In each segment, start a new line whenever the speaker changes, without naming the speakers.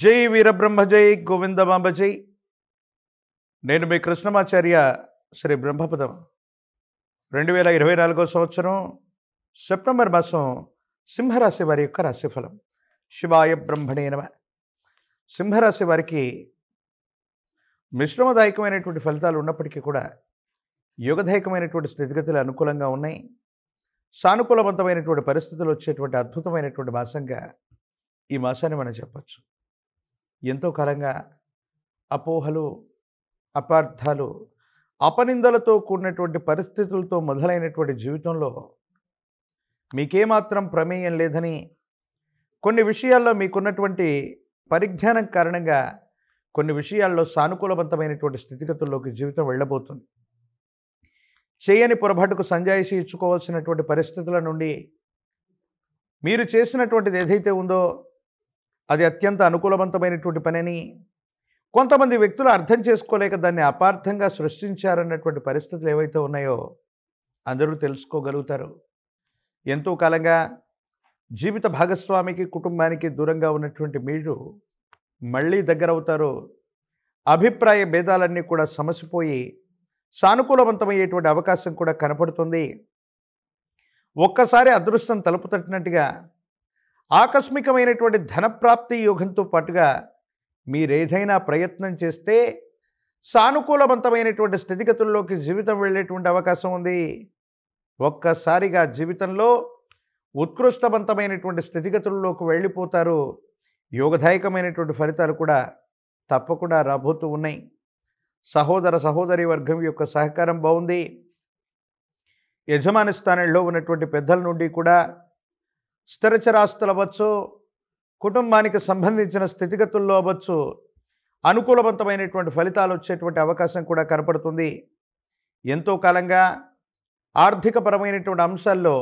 జై వీరబ్రహ్మ జై గోవింద బాంబజై నేను మీ కృష్ణమాచార్య శ్రీ బ్రహ్మపదం రెండు వేల ఇరవై నాలుగో సంవత్సరం సెప్టెంబర్ మాసం సింహరాశి వారి యొక్క రాశిఫలం శివాయ బ్రహ్మణే నమ సింహరాశి వారికి మిశ్రమదాయకమైనటువంటి ఫలితాలు ఉన్నప్పటికీ కూడా యోగదాయకమైనటువంటి స్థితిగతులు అనుకూలంగా ఉన్నాయి సానుకూలవంతమైనటువంటి పరిస్థితులు వచ్చేటువంటి అద్భుతమైనటువంటి మాసంగా ఈ మాసాన్ని మనం చెప్పచ్చు ఎంతో కాలంగా అపోహలు అపార్థాలు అపనిందలతో కూడినటువంటి పరిస్థితులతో మొదలైనటువంటి జీవితంలో మీకేమాత్రం ప్రమేయం లేదని కొన్ని విషయాల్లో మీకున్నటువంటి పరిజ్ఞానం కారణంగా కొన్ని విషయాల్లో సానుకూలవంతమైనటువంటి స్థితిగతుల్లోకి జీవితం వెళ్ళబోతుంది చేయని పొరపాటుకు సంజాయిషి ఇచ్చుకోవాల్సినటువంటి పరిస్థితుల నుండి మీరు చేసినటువంటిది ఏదైతే ఉందో అది అత్యంత అనుకూలవంతమైనటువంటి పనిని కొంతమంది వ్యక్తులు అర్థం చేసుకోలేక దాన్ని అపార్థంగా సృష్టించారన్నటువంటి పరిస్థితులు ఏవైతే ఉన్నాయో అందరూ తెలుసుకోగలుగుతారు ఎంతో కాలంగా జీవిత భాగస్వామికి కుటుంబానికి దూరంగా ఉన్నటువంటి మీరు మళ్ళీ దగ్గరవుతారు అభిప్రాయ భేదాలన్నీ కూడా సమసిపోయి సానుకూలవంతమయ్యేటువంటి అవకాశం కూడా కనపడుతుంది ఒక్కసారి అదృష్టం తలుపు తట్టినట్టుగా ఆకస్మికమైనటువంటి ధనప్రాప్తి యోగంతో పాటుగా మీరేదైనా ప్రయత్నం చేస్తే సానుకూలవంతమైనటువంటి స్థితిగతుల్లోకి జీవితం వెళ్ళేటువంటి అవకాశం ఉంది ఒక్కసారిగా జీవితంలో ఉత్కృష్టవంతమైనటువంటి స్థితిగతుల్లోకి వెళ్ళిపోతారు యోగదాయకమైనటువంటి ఫలితాలు కూడా తప్పకుండా రాబోతూ ఉన్నాయి సహోదర సహోదరి వర్గం యొక్క సహకారం బాగుంది యజమాని స్థానంలో ఉన్నటువంటి పెద్దల నుండి కూడా స్థిరచరాస్తులు అవ్వచ్చు కుటుంబానికి సంబంధించిన స్థితిగతుల్లో అవ్వచ్చు అనుకూలవంతమైనటువంటి ఫలితాలు వచ్చేటువంటి అవకాశం కూడా కనపడుతుంది ఎంతో కాలంగా ఆర్థికపరమైనటువంటి అంశాల్లో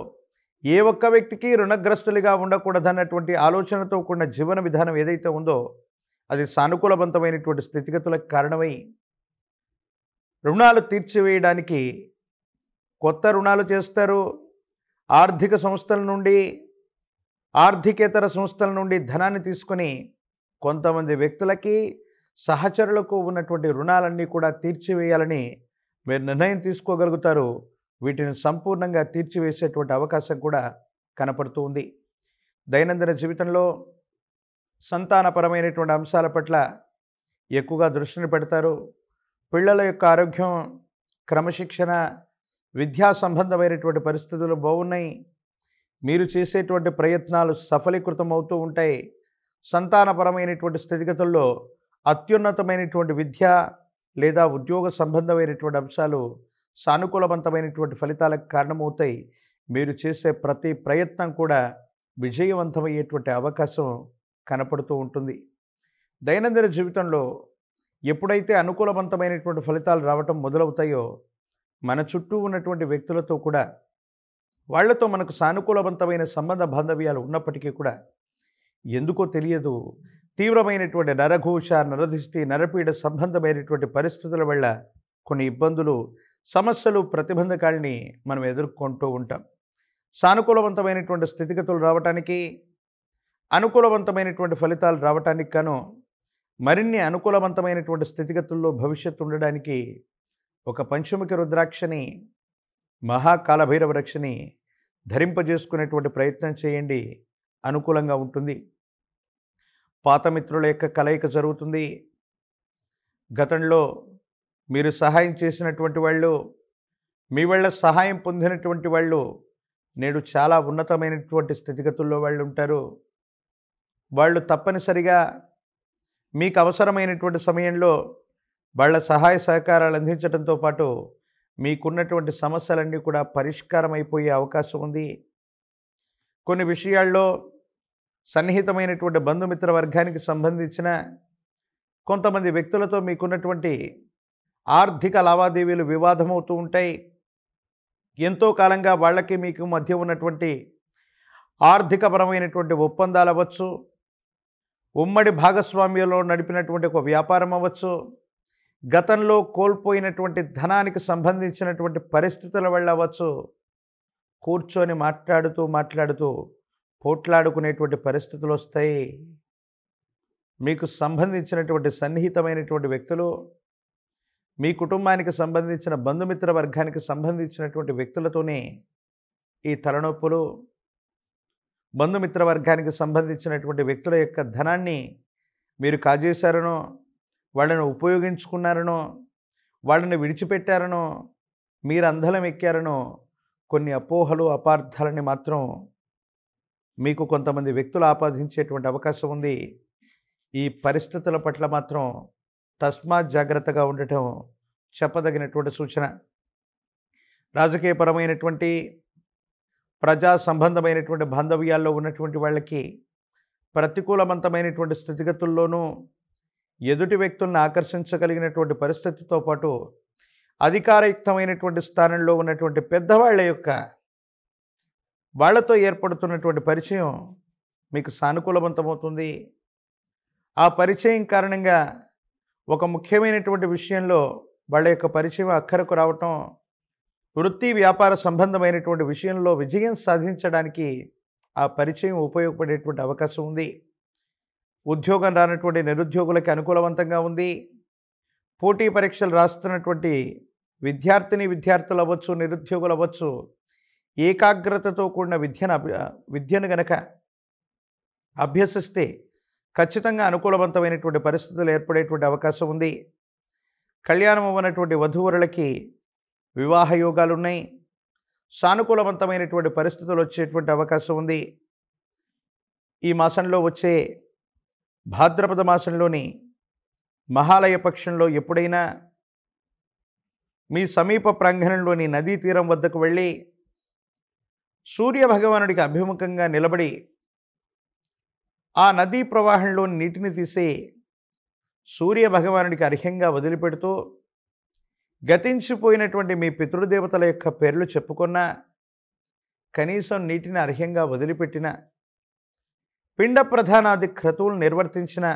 ఏ ఒక్క వ్యక్తికి రుణగ్రస్తులుగా ఉండకూడదన్నటువంటి ఆలోచనతో కూడిన జీవన విధానం ఏదైతే ఉందో అది సానుకూలవంతమైనటువంటి స్థితిగతులకు కారణమై రుణాలు తీర్చివేయడానికి కొత్త రుణాలు చేస్తారు ఆర్థిక సంస్థల నుండి ఆర్థికేతర సంస్థల నుండి ధనాన్ని తీసుకొని కొంతమంది వ్యక్తులకి సహచరులకు ఉన్నటువంటి రుణాలన్నీ కూడా తీర్చివేయాలని మీరు నిర్ణయం తీసుకోగలుగుతారు వీటిని సంపూర్ణంగా తీర్చివేసేటువంటి అవకాశం కూడా కనపడుతూ ఉంది దైనందిన జీవితంలో సంతానపరమైనటువంటి అంశాల పట్ల ఎక్కువగా దృష్టిని పెడతారు పిల్లల యొక్క ఆరోగ్యం క్రమశిక్షణ విద్యా సంబంధమైనటువంటి పరిస్థితులు బాగున్నాయి మీరు చేసేటువంటి ప్రయత్నాలు సఫలీకృతం అవుతూ ఉంటాయి సంతానపరమైనటువంటి స్థితిగతుల్లో అత్యున్నతమైనటువంటి విద్య లేదా ఉద్యోగ సంబంధమైనటువంటి అంశాలు సానుకూలవంతమైనటువంటి ఫలితాలకు కారణమవుతాయి మీరు చేసే ప్రతి ప్రయత్నం కూడా విజయవంతమయ్యేటువంటి అవకాశం కనపడుతూ ఉంటుంది దైనందిన జీవితంలో ఎప్పుడైతే అనుకూలవంతమైనటువంటి ఫలితాలు రావటం మొదలవుతాయో మన చుట్టూ ఉన్నటువంటి వ్యక్తులతో కూడా వాళ్లతో మనకు సానుకూలవంతమైన సంబంధ బాంధవ్యాలు ఉన్నప్పటికీ కూడా ఎందుకో తెలియదు తీవ్రమైనటువంటి నరఘోష నరదిష్టి నరపీడ సంబంధమైనటువంటి పరిస్థితుల వల్ల కొన్ని ఇబ్బందులు సమస్యలు ప్రతిబంధకాల్ని మనం ఎదుర్కొంటూ ఉంటాం సానుకూలవంతమైనటువంటి స్థితిగతులు రావటానికి అనుకూలవంతమైనటువంటి ఫలితాలు రావటానికి కాను మరిన్ని అనుకూలవంతమైనటువంటి స్థితిగతుల్లో భవిష్యత్తు ఉండడానికి ఒక పంచముఖి రుద్రాక్షని మహాకాలభైరవ రక్షని ధరింపజేసుకునేటువంటి ప్రయత్నం చేయండి అనుకూలంగా ఉంటుంది పాత మిత్రుల యొక్క కలయిక జరుగుతుంది గతంలో మీరు సహాయం చేసినటువంటి వాళ్ళు మీ వాళ్ళ సహాయం పొందినటువంటి వాళ్ళు నేడు చాలా ఉన్నతమైనటువంటి స్థితిగతుల్లో వాళ్ళు ఉంటారు వాళ్ళు తప్పనిసరిగా మీకు అవసరమైనటువంటి సమయంలో వాళ్ళ సహాయ సహకారాలు అందించడంతో పాటు మీకున్నటువంటి సమస్యలన్నీ కూడా పరిష్కారం అయిపోయే అవకాశం ఉంది కొన్ని విషయాల్లో సన్నిహితమైనటువంటి బంధుమిత్ర వర్గానికి సంబంధించిన కొంతమంది వ్యక్తులతో మీకున్నటువంటి ఆర్థిక లావాదేవీలు వివాదమవుతూ ఉంటాయి ఎంతో కాలంగా వాళ్ళకి మీకు మధ్య ఉన్నటువంటి ఆర్థికపరమైనటువంటి ఒప్పందాలు అవ్వచ్చు ఉమ్మడి భాగస్వామ్యంలో నడిపినటువంటి ఒక వ్యాపారం అవ్వచ్చు గతంలో కోల్పోయినటువంటి ధనానికి సంబంధించినటువంటి పరిస్థితుల వల్ల అవ్వచ్చు కూర్చొని మాట్లాడుతూ మాట్లాడుతూ పోట్లాడుకునేటువంటి పరిస్థితులు వస్తాయి మీకు సంబంధించినటువంటి సన్నిహితమైనటువంటి వ్యక్తులు మీ కుటుంబానికి సంబంధించిన బంధుమిత్ర వర్గానికి సంబంధించినటువంటి వ్యక్తులతోనే ఈ తలనొప్పులు బంధుమిత్ర వర్గానికి సంబంధించినటువంటి వ్యక్తుల యొక్క ధనాన్ని మీరు కాజేశారనో వాళ్ళను ఉపయోగించుకున్నారనో వాళ్ళని విడిచిపెట్టారనో మీరు అందలం ఎక్కారనో కొన్ని అపోహలు అపార్థాలని మాత్రం మీకు కొంతమంది వ్యక్తులు ఆపాదించేటువంటి అవకాశం ఉంది ఈ పరిస్థితుల పట్ల మాత్రం తస్మాత్ జాగ్రత్తగా ఉండటం చెప్పదగినటువంటి సూచన రాజకీయపరమైనటువంటి ప్రజా సంబంధమైనటువంటి బాంధవ్యాల్లో ఉన్నటువంటి వాళ్ళకి ప్రతికూలవంతమైనటువంటి స్థితిగతుల్లోనూ ఎదుటి వ్యక్తులను ఆకర్షించగలిగినటువంటి పరిస్థితితో పాటు అధికారయుక్తమైనటువంటి స్థానంలో ఉన్నటువంటి పెద్దవాళ్ళ యొక్క వాళ్లతో ఏర్పడుతున్నటువంటి పరిచయం మీకు సానుకూలవంతమవుతుంది ఆ పరిచయం కారణంగా ఒక ముఖ్యమైనటువంటి విషయంలో వాళ్ళ యొక్క పరిచయం అక్కరకు రావటం వృత్తి వ్యాపార సంబంధమైనటువంటి విషయంలో విజయం సాధించడానికి ఆ పరిచయం ఉపయోగపడేటువంటి అవకాశం ఉంది ఉద్యోగం రానటువంటి నిరుద్యోగులకి అనుకూలవంతంగా ఉంది పోటీ పరీక్షలు రాస్తున్నటువంటి విద్యార్థిని విద్యార్థులు అవ్వచ్చు నిరుద్యోగులు అవ్వచ్చు ఏకాగ్రతతో కూడిన విద్యను విద్యను గనక అభ్యసిస్తే ఖచ్చితంగా అనుకూలవంతమైనటువంటి పరిస్థితులు ఏర్పడేటువంటి అవకాశం ఉంది కళ్యాణం అవ్వనటువంటి వధూవరులకి వివాహ యోగాలు ఉన్నాయి సానుకూలవంతమైనటువంటి పరిస్థితులు వచ్చేటువంటి అవకాశం ఉంది ఈ మాసంలో వచ్చే భాద్రపద మాసంలోని మహాలయ పక్షంలో ఎప్పుడైనా మీ సమీప ప్రాంగణంలోని నదీ తీరం వద్దకు వెళ్ళి సూర్యభగవానుడికి అభిముఖంగా నిలబడి ఆ నదీ ప్రవాహంలోని నీటిని తీసి సూర్యభగవానుడికి అర్హ్యంగా వదిలిపెడుతూ గతించిపోయినటువంటి మీ పితృదేవతల యొక్క పేర్లు చెప్పుకున్నా కనీసం నీటిని అర్హ్యంగా వదిలిపెట్టిన పిండ ప్రధానాది క్రతువులు నిర్వర్తించిన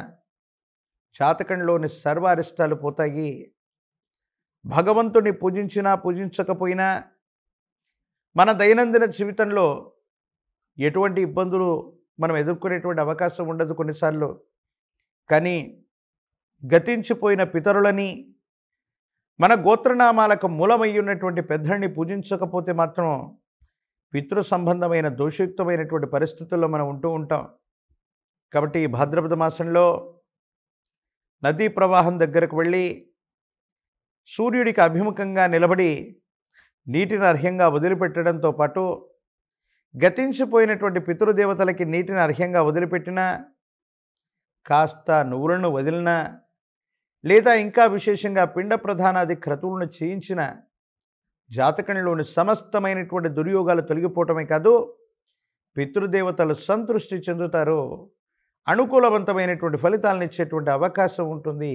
చాతకంలోని సర్వ అరిష్టాలు పోతాయి భగవంతుని పూజించినా పూజించకపోయినా మన దైనందిన జీవితంలో ఎటువంటి ఇబ్బందులు మనం ఎదుర్కొనేటువంటి అవకాశం ఉండదు కొన్నిసార్లు కానీ గతించిపోయిన పితరులని మన గోత్రనామాలకు మూలమై ఉన్నటువంటి పెద్దల్ని పూజించకపోతే మాత్రం పితృ సంబంధమైన దోషయుక్తమైనటువంటి పరిస్థితుల్లో మనం ఉంటూ ఉంటాం కాబట్టి ఈ భాద్రపద మాసంలో నదీ ప్రవాహం దగ్గరకు వెళ్ళి సూర్యుడికి అభిముఖంగా నిలబడి నీటిని అర్హ్యంగా వదిలిపెట్టడంతో పాటు గతించిపోయినటువంటి పితృదేవతలకి నీటిని అర్హ్యంగా వదిలిపెట్టినా కాస్త నువ్వులను వదిలినా లేదా ఇంకా విశేషంగా పిండ ప్రధానాది క్రతువులను చేయించిన జాతకంలోని సమస్తమైనటువంటి దుర్యోగాలు తొలగిపోవటమే కాదు పితృదేవతలు సంతృష్టి చెందుతారు అనుకూలవంతమైనటువంటి ఫలితాలను ఇచ్చేటువంటి అవకాశం ఉంటుంది